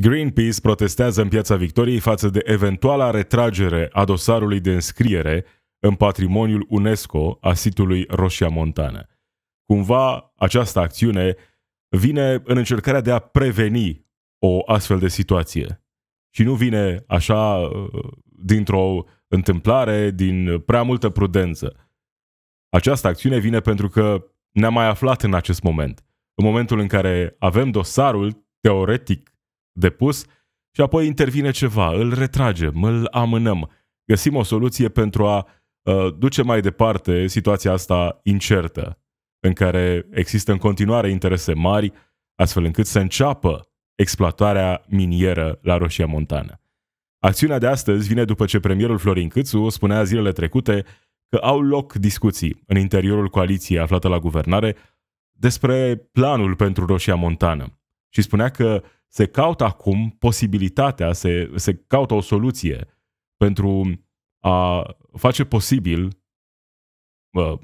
Greenpeace protestează în Piața Victoriei față de eventuala retragere a dosarului de înscriere în patrimoniul UNESCO a sitului Roșia Montană. Cumva, această acțiune vine în încercarea de a preveni o astfel de situație. Și nu vine așa uh, dintr-o întâmplare, din prea multă prudență. Această acțiune vine pentru că ne-am mai aflat în acest moment. În momentul în care avem dosarul, teoretic, depus și apoi intervine ceva, îl retragem, îl amânăm, găsim o soluție pentru a uh, duce mai departe situația asta incertă, în care există în continuare interese mari, astfel încât să înceapă exploatarea minieră la Roșia Montană. Acțiunea de astăzi vine după ce premierul Florin Câțu spunea zilele trecute că au loc discuții în interiorul coaliției aflată la guvernare despre planul pentru Roșia Montană și spunea că se caută acum posibilitatea, se, se caută o soluție pentru a face posibil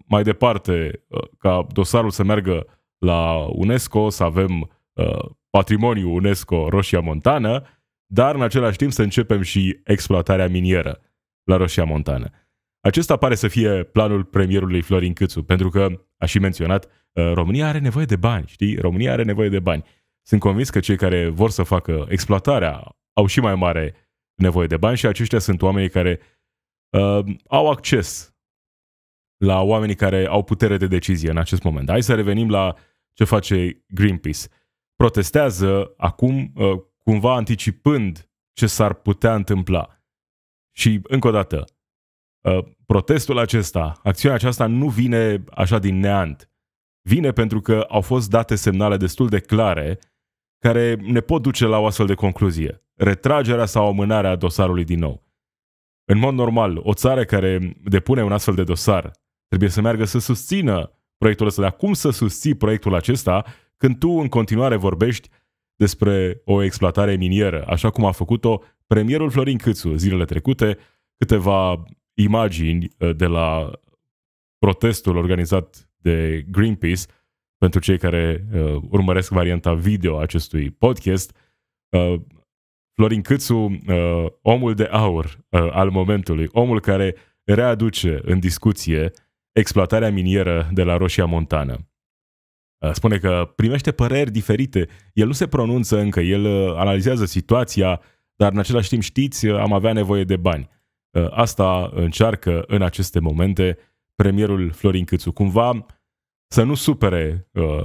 mai departe ă, ca dosarul să meargă la UNESCO, să avem ă, patrimoniu UNESCO Roșia Montană, dar în același timp să începem și exploatarea minieră la Roșia Montană. Acesta pare să fie planul premierului Florin Câțu, pentru că, a și menționat, ă, România are nevoie de bani, știi? România are nevoie de bani. Sunt convins că cei care vor să facă exploatarea au și mai mare nevoie de bani și aceștia sunt oamenii care uh, au acces la oamenii care au putere de decizie în acest moment. Hai să revenim la ce face Greenpeace. Protestează acum, uh, cumva anticipând ce s-ar putea întâmpla. Și, încă o dată, uh, protestul acesta, acțiunea aceasta nu vine așa din neant. Vine pentru că au fost date semnale destul de clare uh, care ne pot duce la o astfel de concluzie. Retragerea sau amânarea dosarului din nou. În mod normal, o țară care depune un astfel de dosar trebuie să meargă să susțină proiectul ăsta. Dar cum să susții proiectul acesta când tu în continuare vorbești despre o exploatare minieră, așa cum a făcut-o premierul Florin Câțu zilele trecute, câteva imagini uh, de la protestul organizat de Greenpeace, pentru cei care uh, urmăresc varianta video acestui podcast, uh, Florin Câțu, uh, omul de aur uh, al momentului, omul care readuce în discuție exploatarea minieră de la Roșia Montană. Uh, spune că primește păreri diferite, el nu se pronunță încă, el uh, analizează situația, dar în același timp știți, uh, am avea nevoie de bani. asta încearcă în aceste momente premierul Florin Câțu. Cumva să nu supere uh,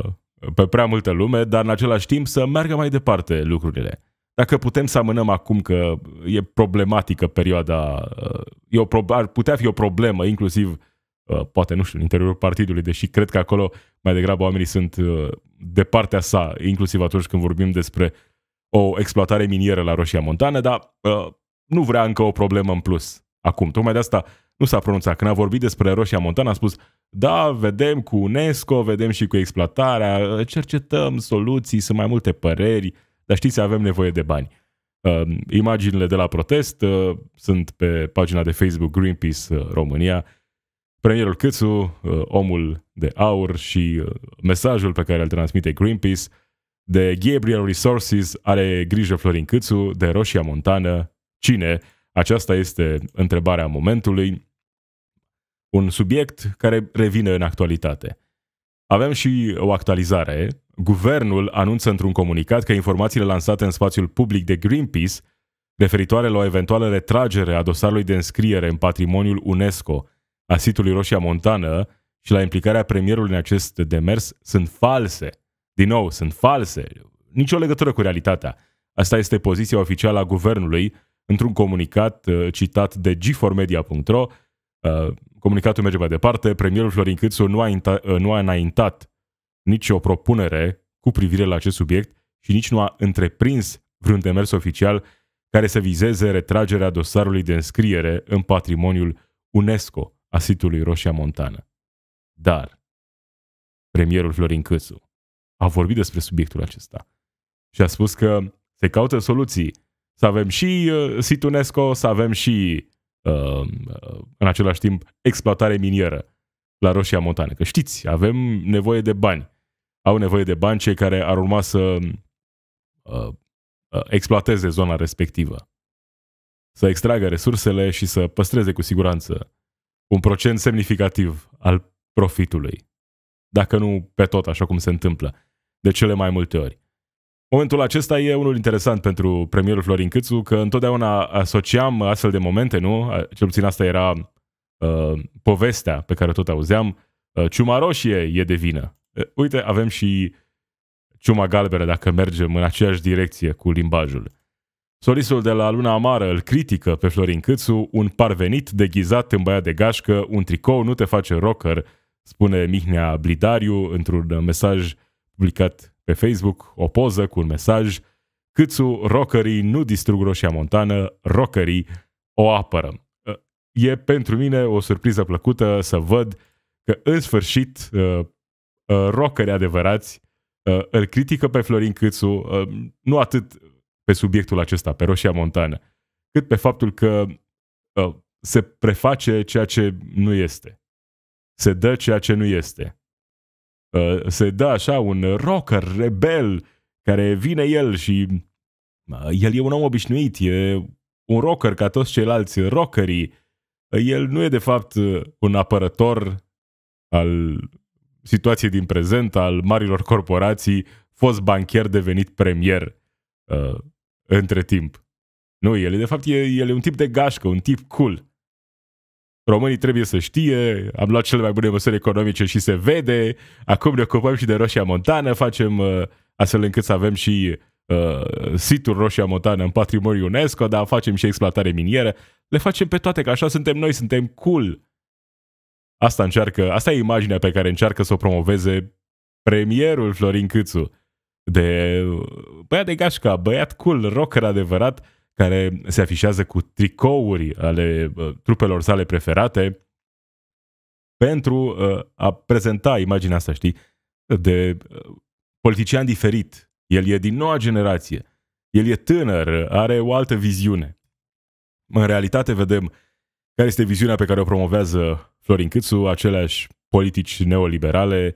pe prea multă lume, dar în același timp să meargă mai departe lucrurile. Dacă putem să amânăm acum că e problematică perioada, uh, e o pro- ar putea fi o problemă, inclusiv, uh, poate, nu știu, în interiorul partidului, deși cred că acolo mai degrabă oamenii sunt uh, de partea sa, inclusiv atunci când vorbim despre o exploatare minieră la Roșia Montană, dar uh, nu vrea încă o problemă în plus acum. Tocmai de asta uh, nu s-a pronunțat. Când a vorbit despre Roșia Montana. a spus da, vedem cu UNESCO, vedem și cu exploatarea, cercetăm soluții, sunt mai multe păreri, dar știți, avem nevoie de bani. Ehm, imaginile de la protest eh, sunt pe pagina de Facebook Greenpeace eh, România. Premierul Câțu, eh, omul de aur și mesajul pe care îl transmite Greenpeace de Gabriel Resources are grijă Florin Câțu, de Roșia Montană, cine? Aceasta este întrebarea momentului un subiect care revine în actualitate. Avem și o actualizare. Guvernul anunță într-un comunicat că informațiile lansate în spațiul public de Greenpeace referitoare la o eventuală retragere a dosarului de înscriere în patrimoniul UNESCO a sitului Roșia Montană și la implicarea premierului în acest demers sunt false. Din nou, sunt false. Nicio legătură cu realitatea. Asta este poziția oficială a guvernului într-un comunicat uh, citat de G4media.ro comunicatul merge mai departe, premierul Florin Câțu nu a, inta, uh, nu a înaintat nicio propunere cu privire la acest subiect și nici nu a întreprins vreun demers oficial care să vizeze retragerea dosarului de înscriere în patrimoniul UNESCO a sitului Roșia Montană. Dar premierul Florin Câțu a vorbit despre subiectul acesta și a spus că se caută soluții. Să avem și uh, sit UNESCO, să avem și Uh, în același timp exploatare minieră la Roșia Montană. Că știți, avem nevoie de bani. Au nevoie de bani cei care ar urma să uh, uh, exploateze zona respectivă. Să extragă resursele și să păstreze cu siguranță un procent semnificativ al profitului. Dacă nu pe tot, așa cum se întâmplă de cele mai multe ori. Momentul acesta e unul interesant pentru premierul Florin Câțu, că întotdeauna asociam astfel de momente, nu? Cel puțin asta era uh, povestea pe care tot auzeam. Uh, ciuma roșie e de vină. Uh, uite, avem și ciuma galbenă dacă mergem în aceeași direcție cu limbajul. Solisul de la Luna Amară îl critică pe Florin Câțu, un parvenit deghizat în băiat de gașcă, un tricou nu te face rocker, spune Mihnea Blidariu într-un mesaj publicat pe Facebook o poză cu un mesaj Câțu, rocării nu distrug Roșia Montană, rocării o apără. Ă, e pentru mine o surpriză plăcută să văd că în sfârșit ă, ă, rocării adevărați îl critică pe Florin Câțu, nu atât pe subiectul acesta, pe Roșia Montană, cât pe faptul că se preface ceea ce nu este. Se dă ceea ce nu este. Uh, se dă așa un rocker rebel care vine el și uh, el e un om obișnuit, e un rocker ca toți ceilalți rockerii. Uh, el nu e de fapt un apărător al situației din prezent, al marilor corporații, fost banchier devenit premier între timp. Nu, el de fapt e, el e un tip de gașcă, un tip cool. Românii trebuie să știe, am luat cele mai bune măsuri economice și se vede, acum ne ocupăm și de Roșia Montană, facem uh, astfel încât să avem și uh, situl Roșia Montană în patrimoniu UNESCO, dar facem și exploatare minieră, le facem pe toate, că așa suntem noi, suntem cool. Asta încearcă, asta e imaginea pe care încearcă să o promoveze premierul Florin Câțu. De uh, băiat de gașca, băiat cool, rocker adevărat, care se afișează cu tricouri ale trupelor sale preferate pentru uh, a prezenta imaginea asta, știi, de uh, politician diferit. El e din noua generație, el e tânăr, are o altă viziune. În realitate vedem care este viziunea pe care o promovează Florin Câțu, aceleași politici neoliberale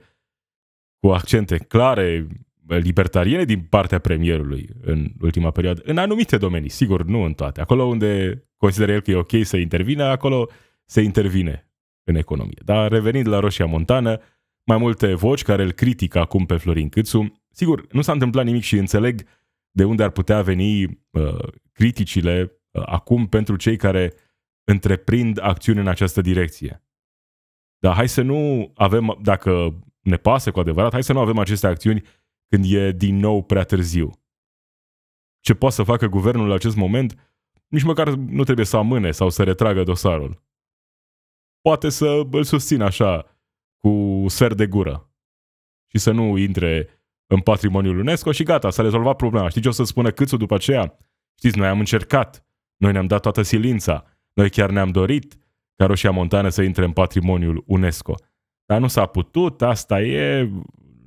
cu accente clare, Uh, libertariene din partea premierului în ultima perioadă, în anumite domenii, sigur, nu în toate. Acolo unde consideră el că e ok să intervine acolo se intervine în economie. Dar revenind la Roșia Montană, mai multe voci care îl critică acum pe Florin Câțu. Sigur, nu s-a întâmplat nimic și înțeleg de unde ar putea veni uh, criticile uh, acum pentru cei care întreprind acțiuni în această direcție. Dar hai să nu avem, dacă ne pasă cu adevărat, hai să nu avem aceste acțiuni când e din nou prea târziu. Ce poate să facă guvernul la acest moment, nici măcar nu trebuie să amâne sau să retragă dosarul. Poate să îl susțină așa, cu ser de gură și să nu intre în patrimoniul UNESCO și gata, s-a rezolvat problema. Știți, ce o să spună Câțu după aceea? Știți, noi am încercat, noi ne-am dat toată silința, noi chiar ne-am dorit ca Roșia Montană să intre în patrimoniul UNESCO. Dar nu s-a putut, asta e,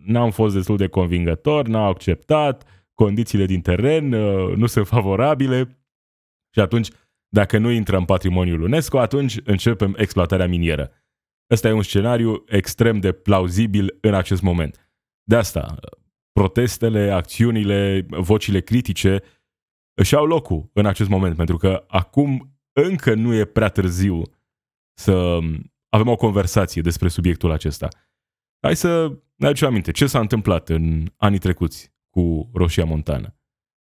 n-am fost destul de convingător, n-au acceptat, condițiile din teren uh, nu sunt favorabile și atunci, dacă nu intră în patrimoniul UNESCO, atunci începem exploatarea minieră. Ăsta e un scenariu extrem de plauzibil în acest moment. De asta, protestele, acțiunile, vocile critice își au locul în acest moment, pentru că acum încă nu e prea târziu să um, avem o conversație despre subiectul acesta. Hai să ne aducem aminte ce s-a întâmplat în anii trecuți cu Roșia Montană.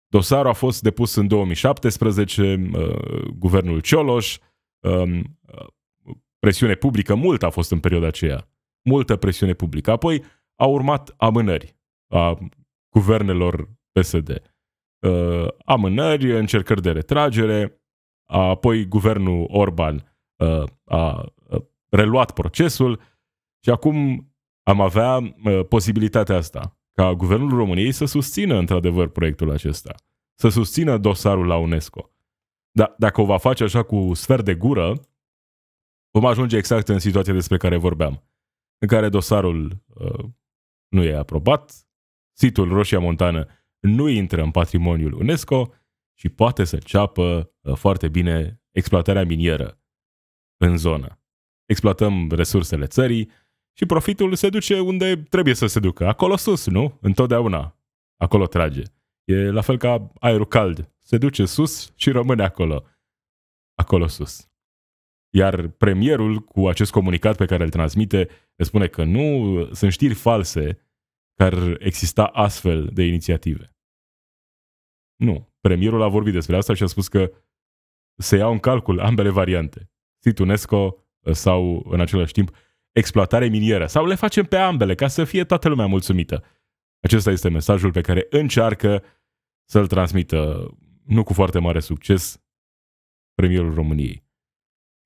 Dosarul a fost depus în 2017, uh, guvernul Cioloș, um, uh, presiune publică, mult a fost în perioada aceea, multă presiune publică. Apoi au urmat amânări a guvernelor PSD. Uh, amânări, încercări de retragere, apoi guvernul Orban a reluat procesul și acum am avea posibilitatea asta ca guvernul României să susțină într-adevăr proiectul acesta, să susțină dosarul la UNESCO. Dar dacă o va face așa cu sfer de gură, vom ajunge exact în situația despre care vorbeam, în care dosarul uh, nu e aprobat, situl Roșia Montană nu intră în patrimoniul UNESCO și poate să ceapă uh, foarte bine exploatarea minieră în zonă. Exploatăm resursele țării, și profitul se duce unde trebuie să se ducă. Acolo sus, nu? Întotdeauna. Acolo trage. E la fel ca aerul cald. Se duce sus și rămâne acolo. Acolo sus. Iar premierul, cu acest comunicat pe care îl transmite, ne spune că nu sunt știri false că ar exista astfel de inițiative. Nu. Premierul a vorbit despre asta și a spus că se iau în calcul ambele variante. Sit UNESCO sau, în același timp, exploatare minieră sau le facem pe ambele ca să fie toată lumea mulțumită. Acesta este mesajul pe care încearcă să-l transmită, nu cu foarte mare succes, premierul României.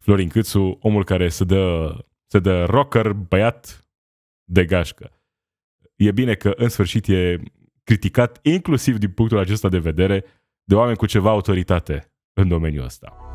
Florin Câțu, omul care se dă, se dă rocker, băiat de gașcă. E bine că în sfârșit e criticat inclusiv din punctul acesta de vedere de oameni cu ceva autoritate în domeniul ăsta.